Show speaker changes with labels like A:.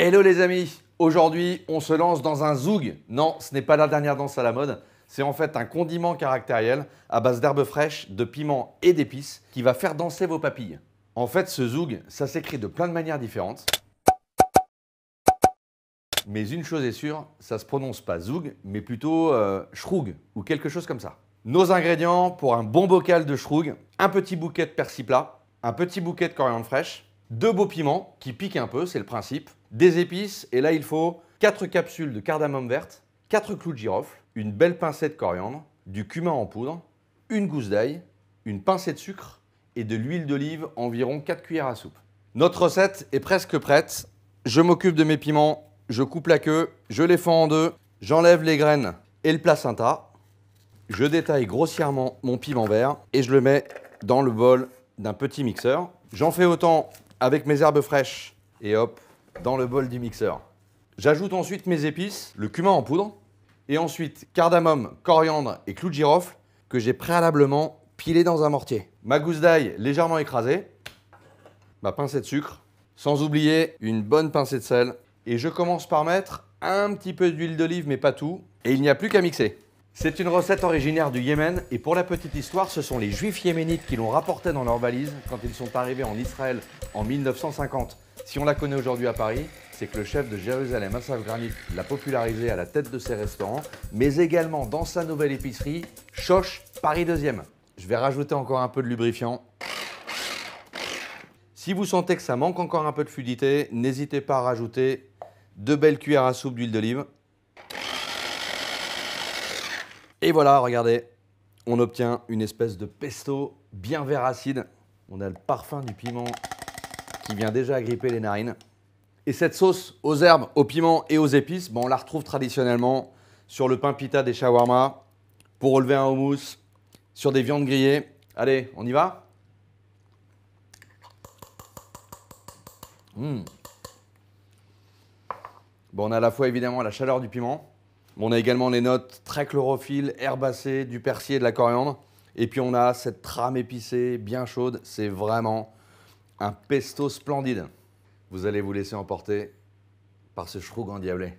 A: Hello les amis, aujourd'hui on se lance dans un zoug. Non, ce n'est pas la dernière danse à la mode, c'est en fait un condiment caractériel à base d'herbes fraîches, de piments et d'épices qui va faire danser vos papilles. En fait ce zoug, ça s'écrit de plein de manières différentes. Mais une chose est sûre, ça se prononce pas zoug, mais plutôt euh, shroug ou quelque chose comme ça. Nos ingrédients pour un bon bocal de shroug, un petit bouquet de persil plat, un petit bouquet de coriandre fraîche, deux beaux piments qui piquent un peu, c'est le principe, des épices, et là il faut 4 capsules de cardamome verte, 4 clous de girofle, une belle pincée de coriandre, du cumin en poudre, une gousse d'ail, une pincée de sucre et de l'huile d'olive, environ 4 cuillères à soupe. Notre recette est presque prête. Je m'occupe de mes piments, je coupe la queue, je les fends en deux, j'enlève les graines et le placenta. Je détaille grossièrement mon piment vert et je le mets dans le bol d'un petit mixeur. J'en fais autant avec mes herbes fraîches et hop, dans le bol du mixeur. J'ajoute ensuite mes épices, le cumin en poudre, et ensuite cardamome, coriandre et clou de girofle que j'ai préalablement pilé dans un mortier. Ma gousse d'ail légèrement écrasée, ma pincée de sucre, sans oublier une bonne pincée de sel. Et je commence par mettre un petit peu d'huile d'olive, mais pas tout. Et il n'y a plus qu'à mixer. C'est une recette originaire du Yémen et pour la petite histoire, ce sont les juifs yéménites qui l'ont rapporté dans leur valises quand ils sont arrivés en Israël en 1950. Si on la connaît aujourd'hui à Paris, c'est que le chef de Jérusalem, Asaf Granit, l'a popularisé à la tête de ses restaurants, mais également dans sa nouvelle épicerie, Choche Paris 2 Je vais rajouter encore un peu de lubrifiant. Si vous sentez que ça manque encore un peu de fluidité, n'hésitez pas à rajouter deux belles cuillères à soupe d'huile d'olive. Et voilà, regardez, on obtient une espèce de pesto bien vert acide. On a le parfum du piment qui vient déjà agripper les narines. Et cette sauce aux herbes, aux piments et aux épices, bon, on la retrouve traditionnellement sur le pain pita des shawarma, pour relever un houmous, sur des viandes grillées. Allez, on y va mmh. Bon, on a à la fois évidemment la chaleur du piment, on a également les notes très chlorophylles, herbacées, du persil et de la coriandre. Et puis on a cette trame épicée, bien chaude, c'est vraiment un pesto splendide. Vous allez vous laisser emporter par ce grand diablé.